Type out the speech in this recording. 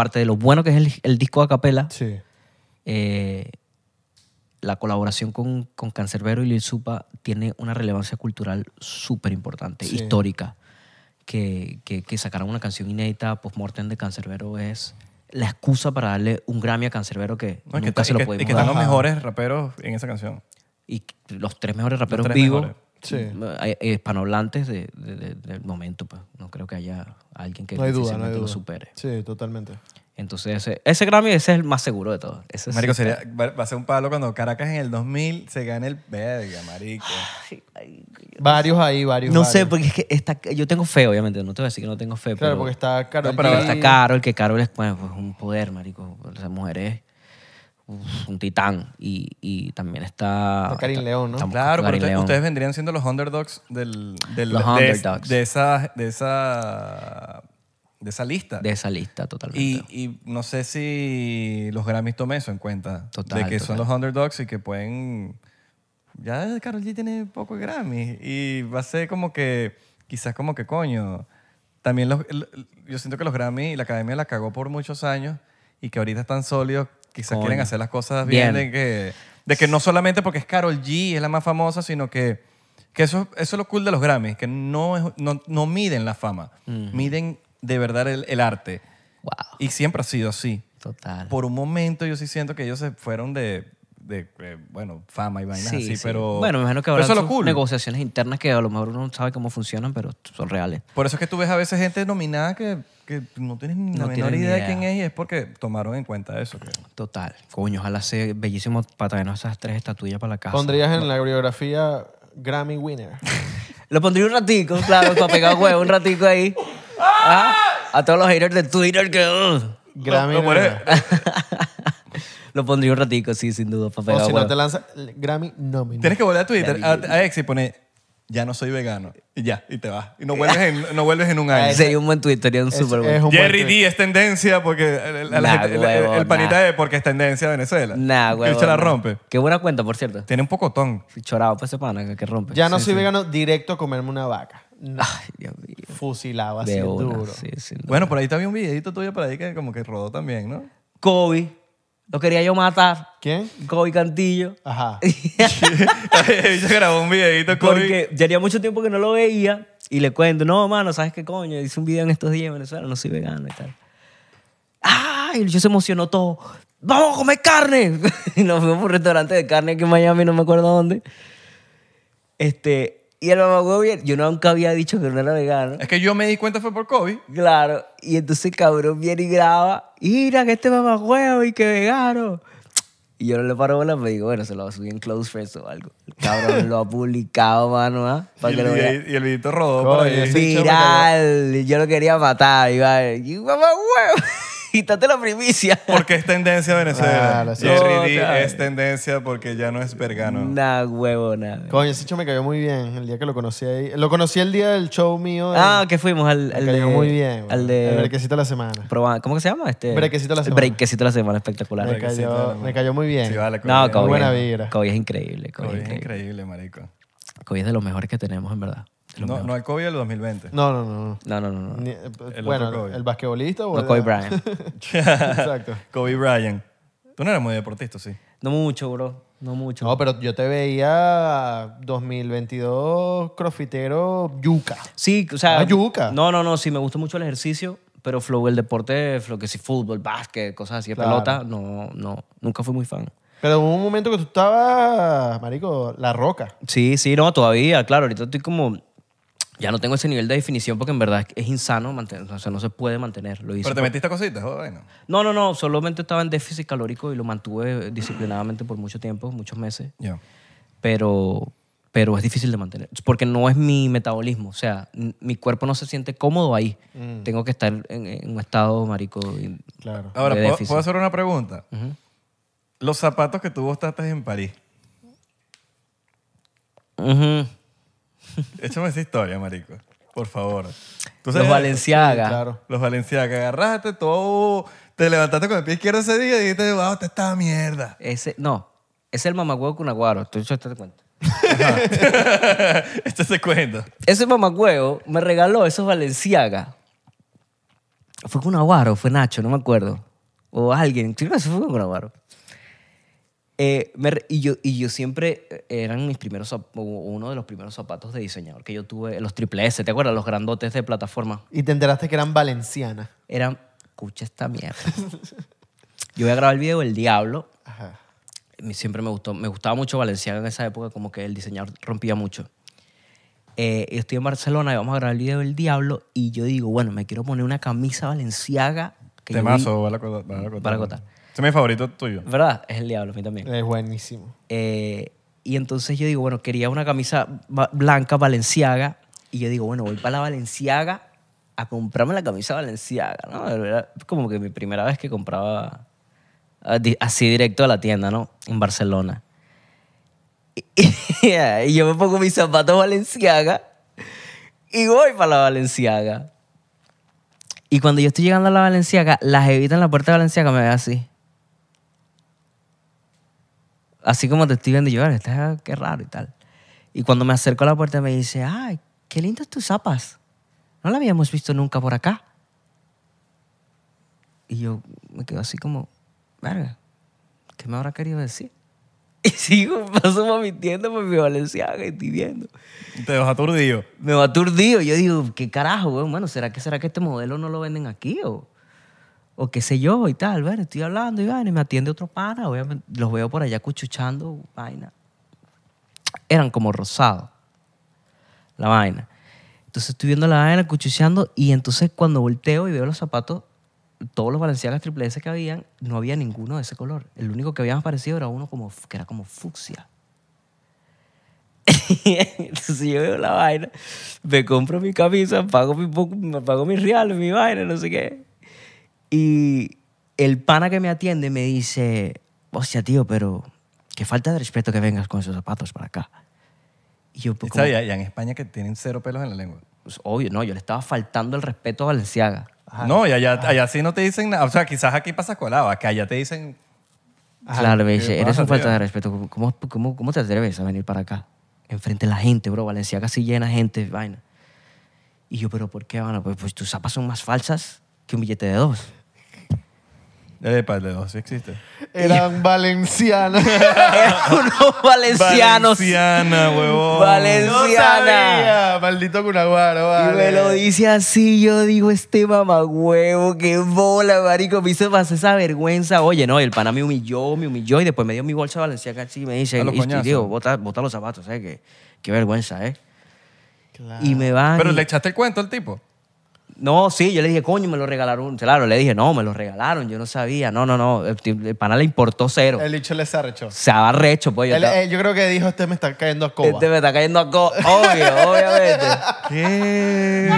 aparte de lo bueno que es el, disco a capela, sí. Eh, la colaboración con, con Cancerbero y Lil Supa tiene una relevancia cultural súper importante, histórica. Que, que, sacaran una canción inédita post-mortem de Cancerbero es la excusa para darle un Grammy a Cancerbero que nunca se lo podemos dar. Y que están los mejores raperos en esa canción. Y los tres mejores raperos vivos sí. Mm, hispanohablantes del momento. Pues. No creo que haya alguien que no hay duda, no hay duda. lo supere. Sí, totalmente. Entonces, ese, Grammy ese es el más seguro de todos. marico, sería, va a ser un palo cuando Caracas en el 2000 se gane el verga, marico. varios ahí, varios. No sé, porque es que está, yo tengo fe, obviamente. No te voy a decir que no tengo fe. Claro, porque está caro que caro es, pues, un poder, marico. las mujeres es un titán. Y, también está. Karim León, ¿no? Claro, pero ustedes- vendrían siendo los underdogs del, Los de, esa de esa de esa lista. De esa lista, totalmente. y, no sé si los Grammys tomen eso en cuenta. de que son los underdogs y que pueden. Ya Carlos G tiene poco Grammys. Y va a ser como que. Quizás como que coño. También los, yo siento que los Grammys y la academia la cagó por muchos años y que ahorita están sólidos quizás quieren hacer las cosas bien, De, que, no solamente porque es Carol G, es la más famosa, sino que, que eso, eso es lo cool de los Grammys, que no, no, miden la fama, miden de verdad el, el arte. Y siempre ha sido así. Total. Por un momento yo sí siento que ellos se fueron de, de, eh, bueno, fama y vainas Sí, pero... Bueno, me imagino que habrá negociaciones internas que a lo mejor uno no sabe cómo funcionan, pero son reales. Por eso es que tú ves a veces gente nominada que que no tienes ni la menor idea, de quién es y es porque tomaron en cuenta eso. creo. Total. Coño, ojalá sea bellísimo para traernos esas tres estatuillas para la casa. Pondrías en la biografía Grammy Winner. Lo pondría un ratico, claro, para pegar huevo, un ratico ahí. Ah, a todos los haters de Twitter que... Uh. Grammy Lo- Winner. Lo pondría un ratico, sí, sin duda, para O si no te lanza Grammy Nominee. Tienes que volver a Twitter, a, a X y ya no soy vegano. Y ya, y te vas. Y no eh, vuelves en, no vuelves en un año. Sí, un buen Twitter, un súper buen Jerry D es tendencia porque el, panita es porque es tendencia a Venezuela. Nah, güey. se la rompe. Qué buena cuenta, por cierto. Tiene un pocotón. Chorado, pues ese pana que- rompe. Ya no soy vegano, directo a comerme una vaca. Ay, Dios mío. Fusilado así duro. sí, Bueno, por ahí también un videito tuyo por ahí que como que rodó también, ¿no? Kobe lo quería yo matar. ¿Quién? Kobe Cantillo. Ajá. Se grabó un videito con Porque ya haría mucho tiempo que no lo veía y le cuento, no, mano, ¿sabes qué coño? Hice un video en estos días en Venezuela, no soy vegano y tal. ¡Ah! Y yo se emocionó todo. ¡Vamos a comer carne! y nos fuimos a un restaurante de carne aquí en Miami, no me acuerdo dónde. Este, y el mamá yo nunca había dicho que no era vegano. Es que yo me di cuenta fue por COVID. Claro. Y entonces el cabrón viene y graba. Mira que este mamá huevo y que vegano. Y yo no le paro bola, me pues digo, bueno, se lo va a subir en Close Friends o algo. El cabrón lo ha publicado, mano, ¿ah? Para y, que lo vea. y el videito rodó Viral. Yo lo quería matar. Iba a mamá huevo quítate la primicia. Porque es tendencia Venezuela. Jerry D es tendencia porque ya no es vergano. una huevo, nada. Coño, ese hecho me cayó muy bien el día que lo conocí ahí. Lo conocí el día del show mío. Ah, que fuimos al, al cayó muy bien. Al El de... brequecito de la semana. ¿Cómo que se llama? Este... Brequecito la semana. brequecito de la semana, espectacular. Me cayó, me cayó muy bien. Sí, vale, No, buena vibra. Kobe es increíble. coño es increíble. marico. coño es de los mejores que tenemos, en verdad. No, no el Kobe del 2020. No, no, no. no. No, no, bueno, el basquetbolista o No, el- Kobe Bryant. Exacto. Kobe Bryant. Tú no eras muy deportista, sí. No mucho, bro. No mucho. No, pero yo te veía 2022 crofitero yuca. Sí, o sea. Ah, yuca. No, no, no. Sí, me gusta mucho el ejercicio, pero el deporte, flow, que sí, fútbol, básquet, cosas así, pelota. No, no. Nunca fui muy fan. Pero hubo un momento que tú estabas, marico, la roca. Sí, sí, no, todavía, claro. Ahorita estoy como ya no tengo ese nivel de definición porque en verdad es, insano mantener, o sea, no se puede mantener. Lo hice ¿Pero te metiste cositas? no. no, no, solamente estaba en déficit calórico y lo mantuve disciplinadamente por mucho tiempo, muchos meses. Pero, pero es difícil de mantener porque no es mi metabolismo, o sea, mi cuerpo no se siente cómodo ahí. Mm. Tengo que estar en, un estado marico. claro. Ahora, ¿puedo, hacer una pregunta? Los zapatos que tú botaste en París. Échame esa historia, marico. Por favor. los Valenciaga. Claro. Los Valenciaga. Agarraste todo. Te levantaste con el pie izquierdo ese día y dijiste, wow, esta estaba mierda. Ese, no, es el con Aguaro. Tú echaste de cuenta. Este se cuenta. Ese mamagüevo me regaló esos Valenciaga. Fue con Aguaro, fue Nacho, no me acuerdo. O alguien. Creo que fue con Aguaro. Eh, y, yo, y yo siempre eh, eran mis primeros, uno de los primeros zapatos de diseñador que yo tuve, los triple S, ¿te acuerdas? Los grandotes de plataforma. Y te enteraste que eran valencianas. Eran, escucha esta mierda. yo voy a grabar el video El Diablo. Siempre me gustó, me gustaba mucho Valenciana en esa época, como que el diseñador rompía mucho. Eh, yo estoy en Barcelona y vamos a grabar el video del Diablo y yo digo, bueno, me quiero poner una camisa valenciaga. Que Temazo, o este es mi favorito tuyo. ¿Verdad? Es el diablo, a mí también. Es buenísimo. Eh, y entonces yo digo, bueno, quería una camisa blanca, valenciaga. Y yo digo, bueno, voy para la valenciaga a comprarme la camisa valenciaga, como que mi primera vez que compraba ah, así directo a la tienda, ¿no? En Barcelona. Y, yo me pongo mis zapatos valenciaga y voy para la valenciaga. Y cuando yo estoy llegando a la valenciaga, las evitan en la puerta de valenciaga me ve así así como te estoy viendo yo, está, qué raro y tal. Y cuando me acerco a la puerta me dice, ay, qué lindas tus zapas. No la habíamos visto nunca por acá. Y yo me quedo así como, verga, ¿qué me habrá querido decir? Y sigo, paso por mi tienda, por mi valenciaga, y estoy viendo. Te vas aturdido. Me va aturdido. Yo digo, ¿qué carajo, güey? Bueno, ¿será que, ¿será que este modelo no lo venden aquí o...? o qué sé yo y tal, bueno, estoy hablando y, me atiende otro pana, obviamente los veo por allá cuchuchando, vaina. Eran como rosados, la vaina. Entonces estoy viendo la vaina cuchuchando y entonces cuando volteo y veo los zapatos, todos los valencianos triple S que habían, no había ninguno de ese color. El único que había aparecido era uno como, que era como fucsia. Entonces yo veo la vaina, me compro mi camisa, pago mi, pago mis reales, mi vaina, no sé qué y el pana que me atiende me dice, hostia, tío, pero qué falta de respeto que vengas con esos zapatos para acá. Y yo, pues, ¿Sabes? Ya en España que tienen cero pelos en la lengua. Pues, obvio, no, yo le estaba faltando el respeto a Valenciaga. No, y allá, allá sí no te dicen nada. O sea, quizás aquí pasa colado, que allá te dicen... claro, me dice, eres un falta de respeto. ¿Cómo, ¿Cómo, te atreves a venir para acá? Enfrente de la gente, bro. Valenciaga sí llena gente, vaina. Y yo, ¿pero por qué, van? pues, pues tus zapas son más falsas que un billete de dos. Epa, sí existe. Eran valencianas. unos valencianos. Valenciana, huevón. Valenciana. maldito cunaguaro, Y me lo dice así, yo digo, este mamagüevo, qué bola, marico. Me hizo pasar esa vergüenza. Oye, no, el pana me humilló, me humilló y después me dio mi bolsa valenciana así y me dice, y, y digo, bota, bota, los zapatos, ¿sabes? Eh, qué, qué vergüenza, ¿eh? Claro. Y me va. Pero le echaste el cuento al tipo. No, sí, yo le dije, coño, me lo regalaron. Claro, le dije, no, me lo regalaron, yo no sabía. No, no, no. El, pana le importó cero. El dicho le se arrechó. Se arrechó. pues. Yo, eh, yo creo que dijo, este me está cayendo a coba. este me está cayendo a co. Obvio, obviamente. ¿Qué?